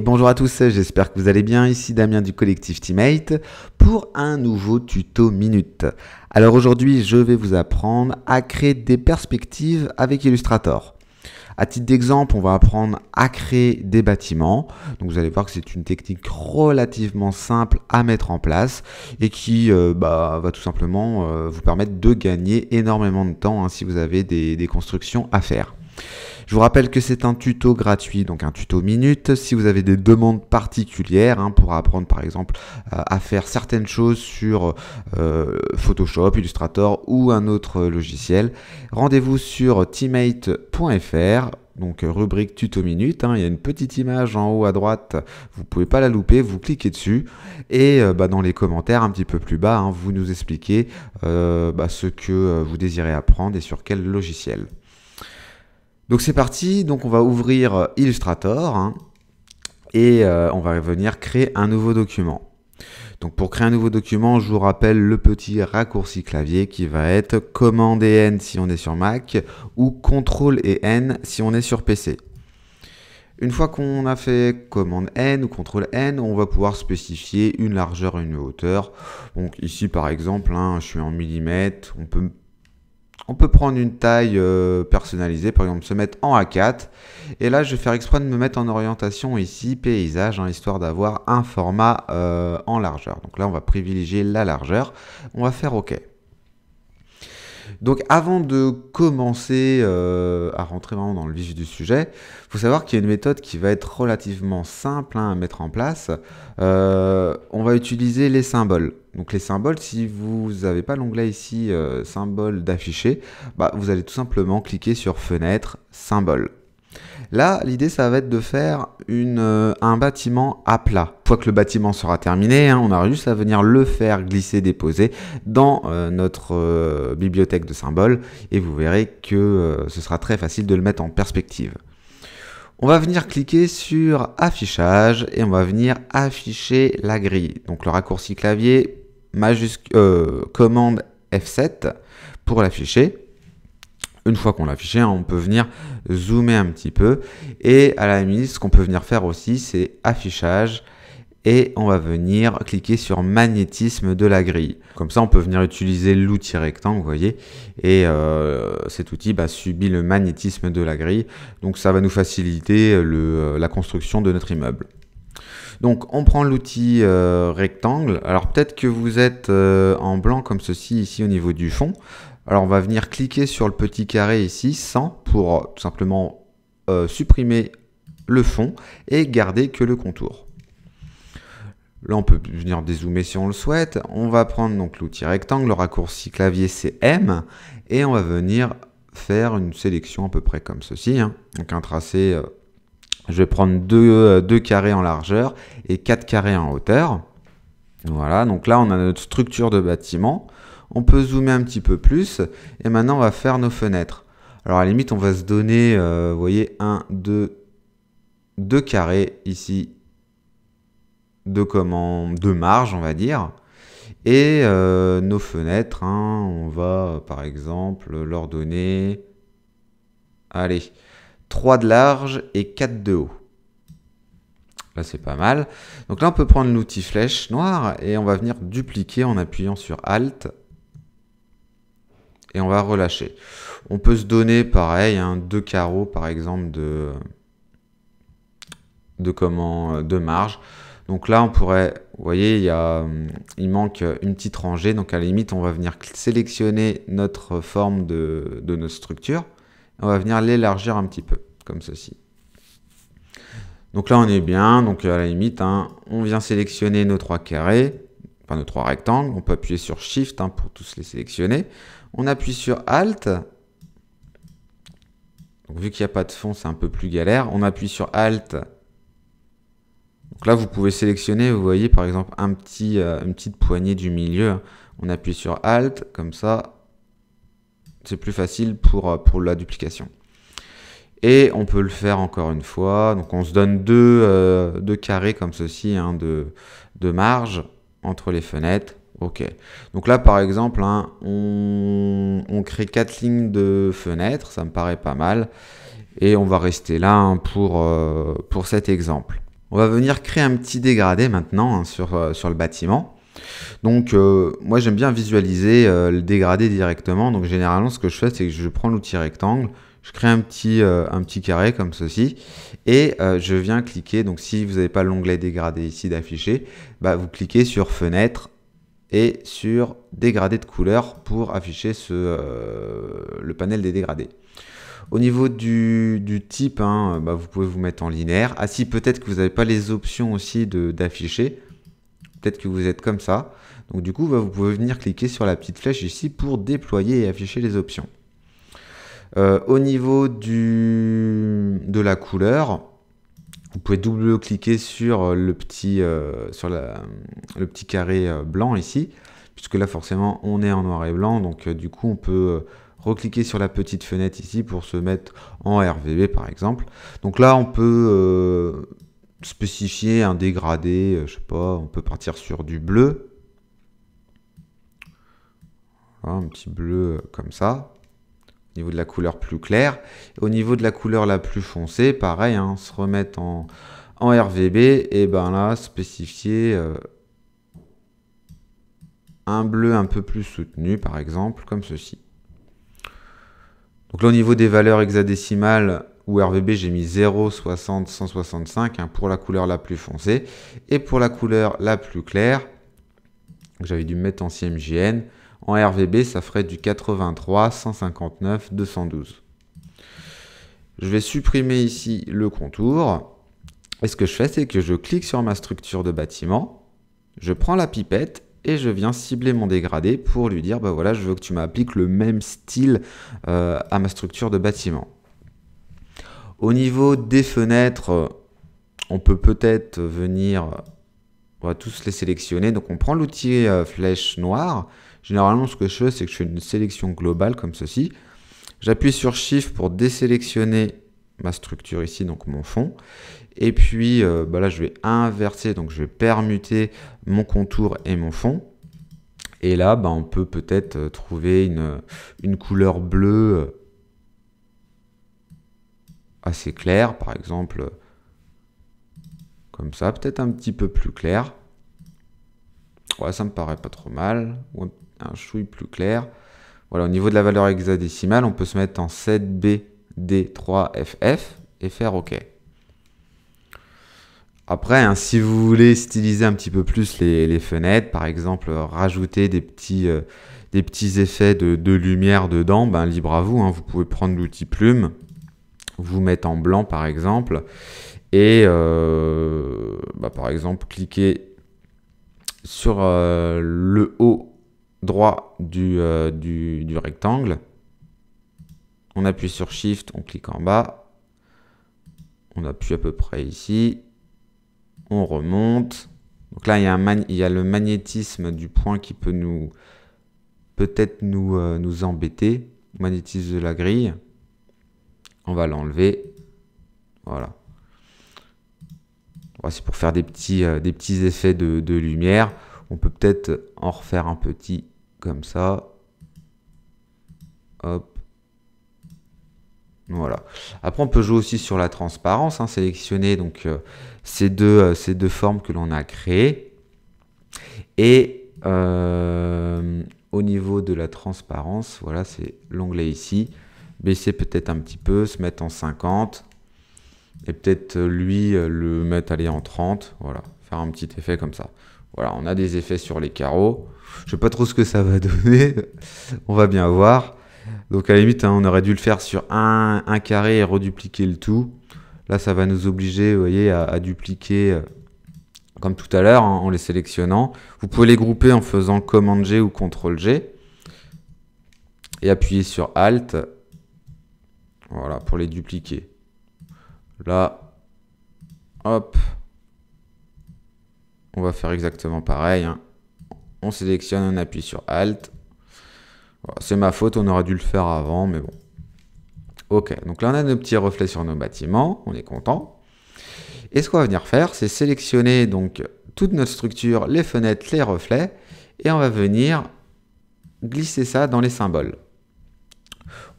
bonjour à tous, j'espère que vous allez bien. Ici Damien du collectif Teammate pour un nouveau tuto minute. Alors aujourd'hui, je vais vous apprendre à créer des perspectives avec Illustrator. À titre d'exemple, on va apprendre à créer des bâtiments. Donc vous allez voir que c'est une technique relativement simple à mettre en place et qui euh, bah, va tout simplement euh, vous permettre de gagner énormément de temps hein, si vous avez des constructions à faire. Je vous rappelle que c'est un tuto gratuit, donc un tuto minute. Si vous avez des demandes particulières hein, pour apprendre par exemple euh, à faire certaines choses sur euh, Photoshop, Illustrator ou un autre logiciel, rendez-vous sur teammate.fr donc rubrique tuto minute, hein. il y a une petite image en haut à droite, vous ne pouvez pas la louper, vous cliquez dessus et euh, bah, dans les commentaires un petit peu plus bas, hein, vous nous expliquez bah, ce que vous désirez apprendre et sur quel logiciel. Donc c'est parti, donc on va ouvrir euh, Illustrator hein, et euh, on va venir créer un nouveau document. Donc pour créer un nouveau document, je vous rappelle le petit raccourci clavier qui va être Commande et N si on est sur Mac ou Contrôle et N si on est sur PC. Une fois qu'on a fait commande N ou contrôle N, on va pouvoir spécifier une largeur et une hauteur. Donc ici par exemple, hein, je suis en millimètres, on peut on peut prendre une taille euh, personnalisée, par exemple se mettre en A4. Et là, je vais faire exprès de me mettre en orientation ici, paysage, hein, histoire d'avoir un format euh, en largeur. Donc là, on va privilégier la largeur. On va faire OK. Donc avant de commencer euh, à rentrer vraiment dans le vif du sujet, il faut savoir qu'il y a une méthode qui va être relativement simple hein, à mettre en place. on va utiliser les symboles. Donc les symboles, si vous n'avez pas l'onglet ici euh, symbole d'afficher, bah, vous allez tout simplement cliquer sur fenêtre symbole. Là, l'idée, ça va être de faire euh, un bâtiment à plat. Une fois que le bâtiment sera terminé, hein, on aura juste à venir le faire glisser, déposer dans euh, notre bibliothèque de symboles et vous verrez que ce sera très facile de le mettre en perspective. On va venir cliquer sur affichage et on va venir afficher la grille. Donc le raccourci clavier euh, commande F7 pour l'afficher. Une fois qu'on l'a affiché, hein, on peut venir zoomer un petit peu. Et à la mise, ce qu'on peut venir faire aussi, c'est affichage. Et on va venir cliquer sur magnétisme de la grille. Comme ça, on peut venir utiliser l'outil rectangle, vous voyez. Et euh, cet outil bah, subit le magnétisme de la grille. Donc ça va nous faciliter euh, la construction de notre immeuble. Donc on prend l'outil euh, rectangle. Alors peut-être que vous êtes euh, en blanc comme ceci ici au niveau du fond. Alors on va venir cliquer sur le petit carré ici, 100, pour euh, tout simplement supprimer le fond et garder que le contour. Là, on peut venir dézoomer si on le souhaite. On va prendre donc l'outil rectangle, le raccourci clavier c'est M, et on va venir faire une sélection à peu près comme ceci. Hein. Donc un tracé je vais prendre euh, deux, carrés en largeur et quatre carrés en hauteur. Voilà, donc là on a notre structure de bâtiment. On peut zoomer un petit peu plus et maintenant on va faire nos fenêtres. Alors à la limite on va se donner, euh, vous voyez, 1, 2, deux carrés ici, de comment, de marge on va dire. Et euh, nos fenêtres, hein, on va par exemple leur donner, allez, 3 de large et 4 de haut. Là, c'est pas mal. Donc là, on peut prendre l'outil flèche noire et on va venir dupliquer en appuyant sur Alt. Et on va relâcher. On peut se donner, pareil, 2 hein, deux carreaux, par exemple, de, de, comment, euh, de marge. Donc là, on pourrait, vous voyez, il, hum, il manque une petite rangée. Donc à la limite, on va venir sélectionner notre forme de, de notre structure. On va venir l'élargir un petit peu, comme ceci. Donc là, on est bien. Donc à la limite, hein, on vient sélectionner nos trois carrés, enfin nos trois rectangles. On peut appuyer sur Shift hein, pour tous les sélectionner. On appuie sur Alt. Donc, vu qu'il n'y a pas de fond, c'est un peu plus galère. On appuie sur Alt. Donc là, vous pouvez sélectionner, vous voyez par exemple un petit, euh, une petite poignée du milieu. On appuie sur Alt, comme ça, c'est plus facile euh, pour, la duplication. Et on peut le faire encore une fois. Donc on se donne deux, euh, carrés comme ceci hein, de, de, marge entre les fenêtres. OK. Donc là, par exemple, hein, on, crée quatre lignes de fenêtres. Ça me paraît pas mal. Et on va rester là hein, pour, euh, pour cet exemple. On va venir créer un petit dégradé maintenant sur le bâtiment. Donc euh, moi j'aime bien visualiser euh, le dégradé directement. Donc généralement ce que je fais c'est que je prends l'outil rectangle, je crée un petit, euh, carré comme ceci et je viens cliquer. Donc si vous n'avez pas l'onglet dégradé ici d'afficher, bah, vous cliquez sur fenêtre et sur dégradé de couleur pour afficher le panel des dégradés. Au niveau du, type, hein, bah, vous pouvez vous mettre en linéaire. Ah si, peut-être que vous n'avez pas les options aussi d'afficher peut-être que vous êtes comme ça. Donc du coup, bah, vous pouvez venir cliquer sur la petite flèche ici pour déployer et afficher les options. Euh, au niveau du, de la couleur, vous pouvez double-cliquer sur euh, le petit, euh, sur le petit carré blanc ici, puisque là forcément on est en noir et blanc, donc du coup on peut recliquer sur la petite fenêtre ici pour se mettre en RVB par exemple. Donc là on peut spécifier un dégradé, euh, je sais pas, on peut partir sur du bleu. Hein, un petit bleu euh, comme ça. Au niveau de la couleur plus claire. Au niveau de la couleur la plus foncée, pareil, hein, se remettre en, RVB, et ben là, spécifier euh, un bleu un peu plus soutenu, par exemple, comme ceci. Donc là, au niveau des valeurs hexadécimales, ou RVB j'ai mis 0, 60, 165 pour la couleur la plus foncée. Et pour la couleur la plus claire, j'avais dû mettre en CMJN, en RVB ça ferait du 83, 159, 212. Je vais supprimer ici le contour. Et ce que je fais, c'est que je clique sur ma structure de bâtiment, je prends la pipette et je viens cibler mon dégradé pour lui dire, bah voilà, je veux que tu m'appliques le même style euh, à ma structure de bâtiment. Au niveau des fenêtres, on peut peut-être venir, on tous les sélectionner. Donc on prend l'outil euh, flèche noire. Généralement, ce que je fais, c'est que je fais une sélection globale comme ceci. J'appuie sur Shift pour désélectionner ma structure ici, donc mon fond. Et puis euh, bah là, je vais inverser, donc je vais permuter mon contour et mon fond. Et là, bah, on peut peut-être euh, trouver une couleur bleue assez clair, par exemple comme ça, peut-être un petit peu plus clair. Ouais, ça me paraît pas trop mal, ou un chouille plus clair. Voilà, au niveau de la valeur hexadécimale, on peut se mettre en 7BD3FF et faire OK. Après, hein, si vous voulez styliser un petit peu plus les, fenêtres, par exemple rajouter des petits, euh, des petits effets de, lumière dedans, ben, libre à vous. Hein. vous pouvez prendre l'outil plume, vous mettre en blanc par exemple, et euh, bah, par exemple cliquez sur euh, le haut droit euh, du, rectangle, on appuie sur Shift, on clique en bas, on appuie à peu près ici, on remonte. Donc là, il y a, il y le magnétisme du point qui peut nous peut-être nous, nous embêter, magnétisme de la grille on va l'enlever. Voilà. C'est pour faire des petits, euh, des petits effets de, lumière. On peut peut-être en refaire un petit comme ça. Hop. Voilà. Après, on peut jouer aussi sur la transparence, hein, sélectionner donc euh, ces, deux, euh, ces deux formes que l'on a créées. Et au niveau de la transparence, voilà, c'est l'onglet ici baisser peut-être un petit peu, se mettre en 50 et peut-être euh, lui euh, le mettre aller en 30, voilà, faire un petit effet comme ça. Voilà, on a des effets sur les carreaux. Je sais pas trop ce que ça va donner, on va bien voir. Donc à la limite, hein, on aurait dû le faire sur un, carré et redupliquer le tout. Là, ça va nous obliger, vous voyez, à, dupliquer euh, comme tout à l'heure hein, en les sélectionnant. Vous pouvez les grouper en faisant Command G ou CTRL G et appuyer sur Alt voilà, pour les dupliquer. Là, hop. On va faire exactement pareil. Hein. On sélectionne, on appuie sur Alt. C'est ma faute, on aurait dû le faire avant, mais bon. Ok, donc là on a nos petits reflets sur nos bâtiments, on est content. Et ce qu'on va venir faire, c'est sélectionner donc toute notre structure, les fenêtres, les reflets, et on va venir glisser ça dans les symboles.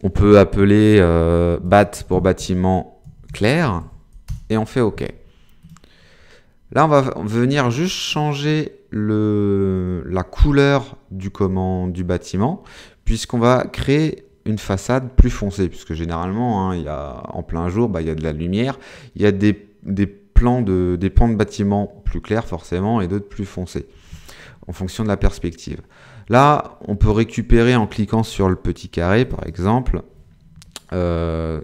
On peut appeler euh, bat pour bâtiment clair et on fait OK. Là, on va venir juste changer la couleur du, comment, du bâtiment puisqu'on va créer une façade plus foncée, puisque généralement, hein, il y a, en plein jour, bah, il y a de la lumière, il y a des, plans de, des plans de bâtiments plus clairs forcément et d'autres plus foncés, en fonction de la perspective. Là, on peut récupérer en cliquant sur le petit carré, par exemple, euh,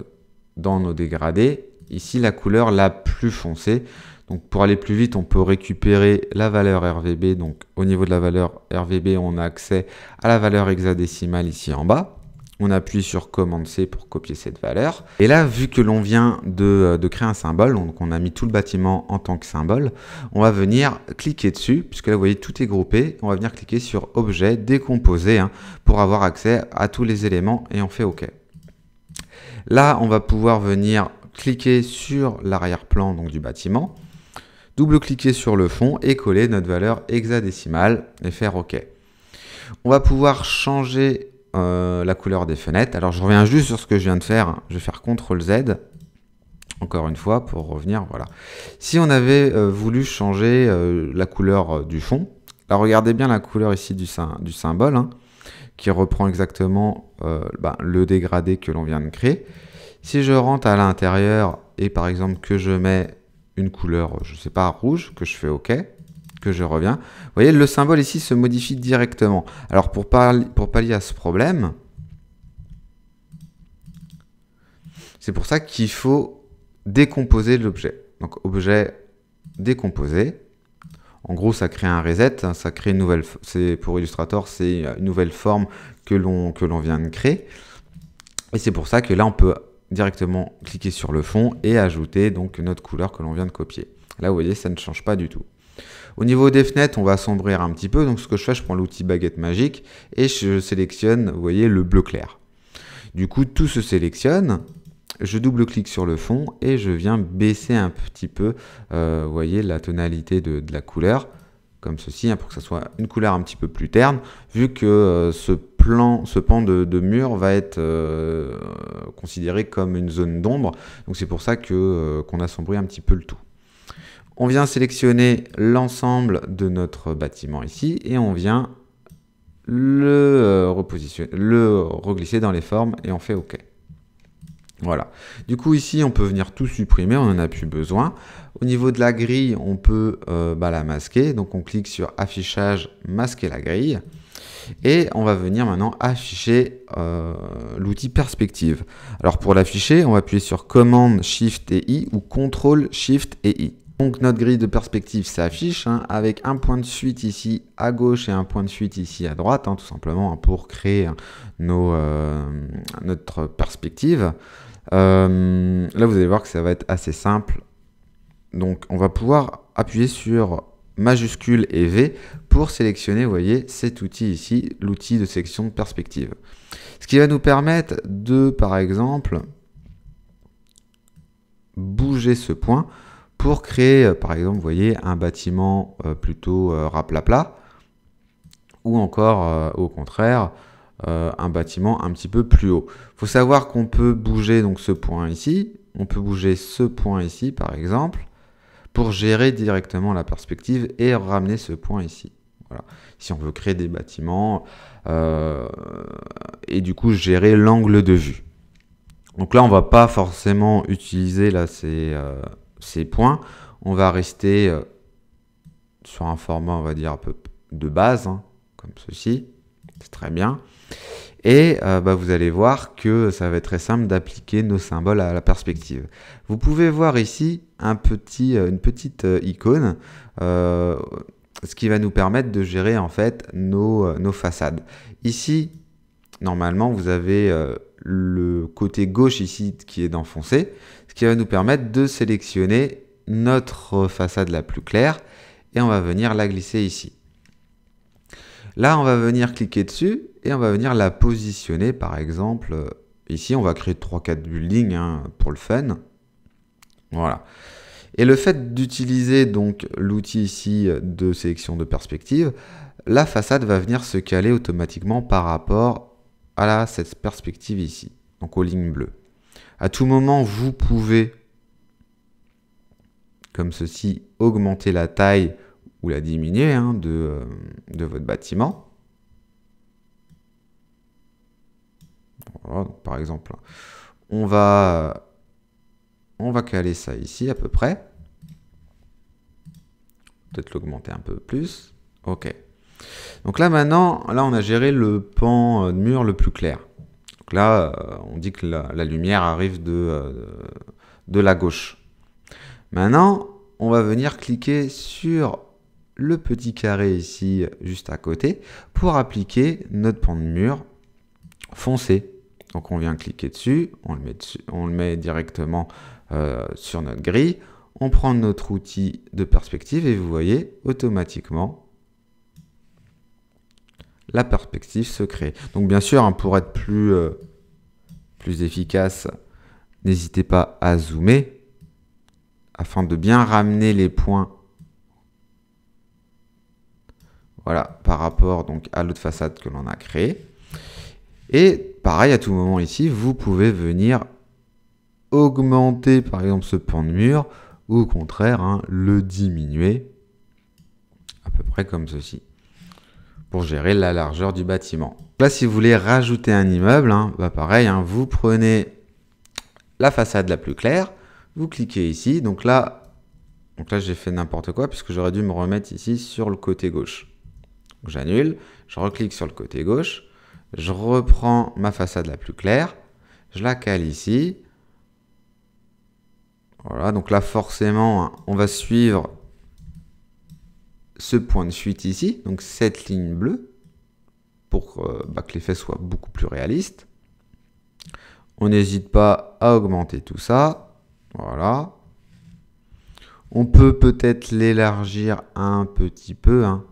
dans nos dégradés, ici la couleur la plus foncée. Donc pour aller plus vite, on peut récupérer la valeur RVB. Donc au niveau de la valeur RVB, on a accès à la valeur hexadécimale ici en bas on appuie sur commande C pour copier cette valeur. Et là, vu que l'on vient euh, de, créer un symbole, donc on a mis tout le bâtiment en tant que symbole, on va venir cliquer dessus, puisque là, vous voyez, tout est groupé. On va venir cliquer sur objet, décomposer, hein, pour avoir accès à tous les éléments, et on fait OK. Là, on va pouvoir venir cliquer sur l'arrière-plan du bâtiment, double-cliquer sur le fond et coller notre valeur hexadécimale et faire OK. On va pouvoir changer euh, la couleur des fenêtres. Alors je reviens juste sur ce que je viens de faire. Je vais faire CTRL Z, encore une fois, pour revenir. Voilà. Si on avait euh, voulu changer euh, la couleur du fond, là regardez bien la couleur ici du, symbole, hein, qui reprend exactement bah, le dégradé que l'on vient de créer. Si je rentre à l'intérieur et par exemple que je mets une couleur, je sais pas, rouge, que je fais OK, que je reviens. Vous voyez, le symbole ici se modifie directement. Alors pour, parler, pour pallier à ce problème, c'est pour ça qu'il faut décomposer l'objet. Donc objet décomposé. En gros, ça crée un reset, hein, ça crée une nouvelle. pour Illustrator, c'est une nouvelle forme que l'on que l'on vient de créer. Et c'est pour ça que là, on peut directement cliquer sur le fond et ajouter donc notre couleur que l'on vient de copier. Là, vous voyez, ça ne change pas du tout. Au niveau des fenêtres, on va assombrir un petit peu, donc ce que je fais, je prends l'outil baguette magique et je sélectionne, vous voyez, le bleu clair. Du coup, tout se sélectionne, je double-clique sur le fond et je viens baisser un petit peu, euh, vous voyez, la tonalité de, la couleur, comme ceci, hein, pour que ça soit une couleur un petit peu plus terne, vu que euh, ce plan, ce pan de, mur va être euh, considéré comme une zone d'ombre, donc c'est pour ça que qu'on assombrit un petit peu le tout. On vient sélectionner l'ensemble de notre bâtiment ici et on vient le, euh, repositionner, le reglisser dans les formes et on fait OK. Voilà. Du coup, ici, on peut venir tout supprimer, on n'en a plus besoin. Au niveau de la grille, on peut euh, bah, la masquer. Donc, on clique sur Affichage, Masquer la grille. Et on va venir maintenant afficher euh, l'outil Perspective. Alors, pour l'afficher, on va appuyer sur Commande, Shift et I ou Contrôle, Shift et I. Donc notre grille de perspective s'affiche hein, avec un point de suite ici à gauche et un point de suite ici à droite, hein, tout simplement hein, pour créer euh, notre perspective. Euh, là, vous allez voir que ça va être assez simple. Donc on va pouvoir appuyer sur majuscule et V pour sélectionner, vous voyez, cet outil ici, l'outil de sélection de perspective. Ce qui va nous permettre de, par exemple, bouger ce point pour créer, euh, par exemple, vous voyez, un bâtiment euh, plutôt euh, raplapla, ou encore, au contraire, un bâtiment un petit peu plus haut. Il faut savoir qu'on peut bouger donc ce point ici, on peut bouger ce point ici, par exemple, pour gérer directement la perspective et ramener ce point ici. Voilà. Si on veut créer des bâtiments et du coup gérer l'angle de vue. Donc là, on ne va pas forcément utiliser là, ces, ces points. On va rester euh, sur un format, on va dire, un peu de base, hein, comme ceci. C'est très bien. Et euh, bah, vous allez voir que ça va être très simple d'appliquer nos symboles à la perspective. Vous pouvez voir ici un petit, euh, une petite icône, ce qui va nous permettre de gérer en fait nos, façades. Ici, normalement, vous avez le côté gauche ici qui est d'enfoncer ce qui va nous permettre de sélectionner notre façade la plus claire et on va venir la glisser ici. Là, on va venir cliquer dessus et on va venir la positionner par exemple euh, ici. On va créer 3-4 buildings hein, pour le fun. Voilà. Et le fait d'utiliser donc l'outil ici euh, de sélection de perspective, la façade va venir se caler automatiquement par rapport à cette perspective ici, donc aux lignes bleues. À tout moment, vous pouvez, comme ceci, augmenter la taille ou la diminuer hein, euh, de, votre bâtiment. Voilà, par exemple, on va, euh, on va caler ça ici à peu près. Peut-être l'augmenter un peu plus. Ok. Donc là maintenant, là on a géré le pan euh, de mur le plus clair là, euh, on dit que la, lumière arrive euh, de, la gauche. Maintenant, on va venir cliquer sur le petit carré ici juste à côté pour appliquer notre pan de mur foncé. Donc on vient cliquer dessus, on le met, directement euh, sur notre grille, on prend notre outil de perspective et vous voyez automatiquement la perspective se crée. Donc bien sûr, hein, pour être plus, euh, plus efficace, n'hésitez pas à zoomer afin de bien ramener les points voilà, par rapport donc, à l'autre façade que l'on a créée. Et pareil, à tout moment ici, vous pouvez venir augmenter par exemple ce pan de mur ou au contraire hein, le diminuer à peu près comme ceci pour gérer la largeur du bâtiment. Là, si vous voulez rajouter un immeuble, hein, bah, pareil, hein, vous prenez la façade la plus claire, vous cliquez ici, donc là, donc là j'ai fait n'importe quoi puisque j'aurais dû me remettre ici sur le côté gauche. J'annule, je reclique sur le côté gauche, je reprends ma façade la plus claire, je la cale ici. Voilà, donc là forcément, hein, on va suivre ce point de suite ici, donc cette ligne bleue, pour euh, bah, que l'effet soit beaucoup plus réaliste. On n'hésite pas à augmenter tout ça. Voilà. On peut peut-être l'élargir un petit peu, hein,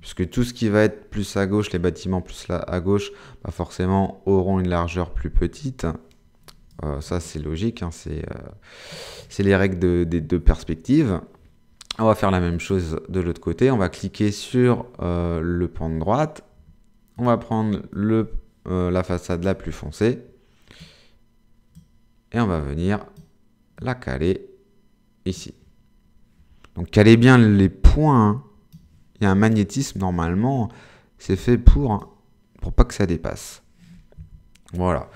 puisque tout ce qui va être plus à gauche, les bâtiments plus là à gauche, bah, forcément auront une largeur plus petite. Euh, ça, c'est logique, hein, euh, c'est les règles des deux perspectives. On va faire la même chose de l'autre côté. On va cliquer sur euh, le point de droite. On va prendre le, euh, la façade la plus foncée. Et on va venir la caler ici. Donc caler bien les points. Hein. Il y a un magnétisme normalement. C'est fait pour, hein, pour pas que ça dépasse. Voilà.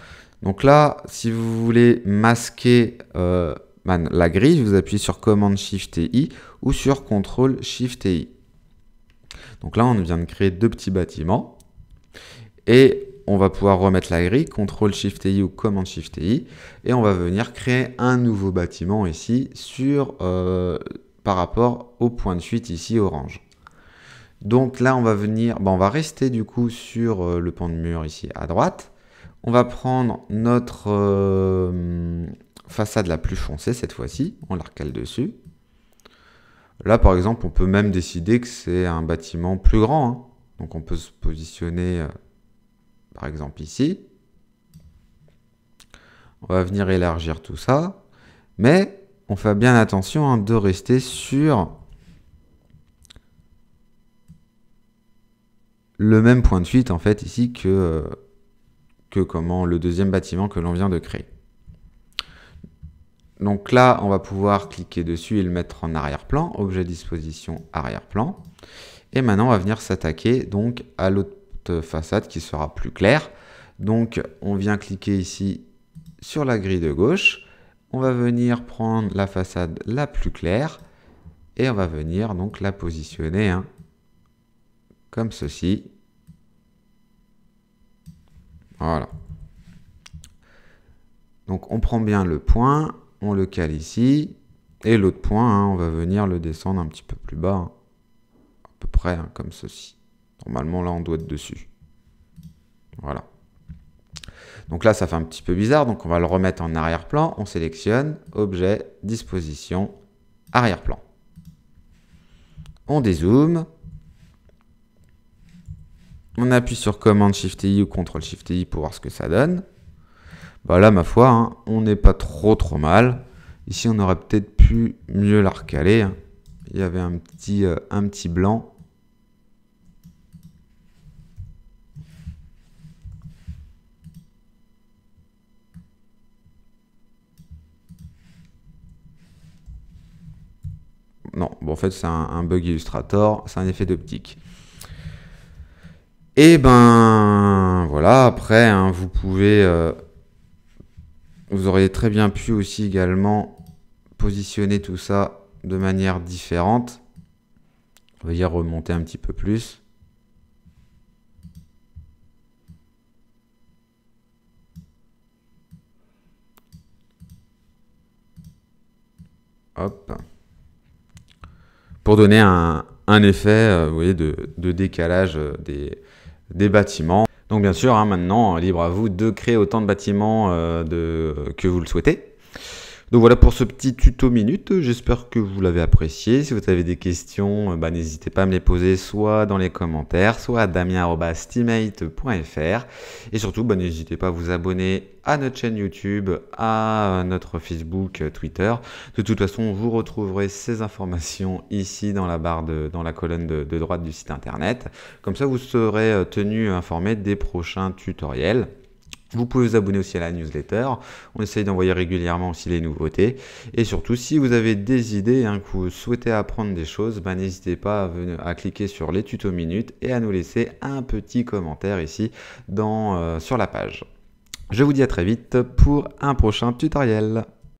Donc là, si vous voulez masquer... Euh, la grille, vous appuyez sur Command Shift et I ou sur contrôle Shift et I. Donc là, on vient de créer deux petits bâtiments et on va pouvoir remettre la grille, contrôle Shift et I ou Command Shift et I et on va venir créer un nouveau bâtiment ici sur, euh, par rapport au point de suite ici orange. Donc là, on va venir, ben on va rester du coup sur euh, le pan de mur ici à droite. On va prendre notre, euh, façade la plus foncée cette fois-ci, on la recale dessus. Là, par exemple, on peut même décider que c'est un bâtiment plus grand. Hein. Donc on peut se positionner, euh, par exemple, ici. On va venir élargir tout ça. Mais on fait bien attention hein, de rester sur le même point de fuite, en fait, ici, que, euh, que comment, le deuxième bâtiment que l'on vient de créer. Donc là, on va pouvoir cliquer dessus et le mettre en arrière-plan, objet disposition arrière-plan. Et maintenant, on va venir s'attaquer donc à l'autre façade qui sera plus claire. Donc, on vient cliquer ici sur la grille de gauche. On va venir prendre la façade la plus claire et on va venir donc la positionner hein, comme ceci. Voilà. Donc on prend bien le point, on le cale ici. Et l'autre point, hein, on va venir le descendre un petit peu plus bas, hein. à peu près hein, comme ceci. Normalement, là, on doit être dessus. Voilà. Donc là, ça fait un petit peu bizarre, donc on va le remettre en arrière-plan. On sélectionne, objet, disposition, arrière-plan. On dézoome. On appuie sur Command Shift I ou Ctrl Shift I pour voir ce que ça donne. Voilà bah là, ma foi, hein, on n'est pas trop trop mal. Ici, on aurait peut-être pu mieux la recaler. Hein. Il y avait un petit, euh, un petit blanc. Non, bon, en fait, c'est un, bug Illustrator, c'est un effet d'optique. Et eh ben voilà, après, hein, vous pouvez euh, vous auriez très bien pu aussi également positionner tout ça de manière différente. On va y remonter un petit peu plus. Hop. Pour donner un, effet euh, voyez, de, décalage euh, des, des bâtiments. Donc bien sûr, hein, maintenant, euh, libre à vous de créer autant de bâtiments euh, de, que vous le souhaitez. Donc voilà pour ce petit tuto minute, j'espère que vous l'avez apprécié. Si vous avez des questions, euh, bah, n'hésitez pas à me les poser soit dans les commentaires, soit à damien.steamate.fr. Et surtout, bah, n'hésitez pas à vous abonner à notre chaîne YouTube, à euh, notre Facebook, euh, Twitter. De toute façon, vous retrouverez ces informations ici dans la barre dans la colonne de droite du site internet. Comme ça, vous serez tenu informé des prochains tutoriels. Vous pouvez vous abonner aussi à la newsletter. On essaye d'envoyer régulièrement aussi les nouveautés. Et surtout, si vous avez des idées, hein, que vous souhaitez apprendre des choses, bah, n'hésitez pas à, cliquer sur les tutos minutes et à nous laisser un petit commentaire ici dans, euh, sur la page. Je vous dis à très vite pour un prochain tutoriel.